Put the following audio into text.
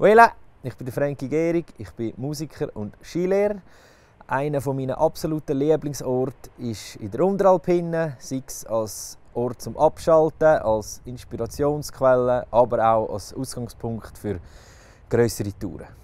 Voilà, ich bin der Frankie Gehrig, ich bin Musiker und Skilehrer. Einer meiner absoluten Lieblingsorte ist in der Unteralpine, sei es als Ort zum Abschalten, als Inspirationsquelle, aber auch als Ausgangspunkt für größere Touren.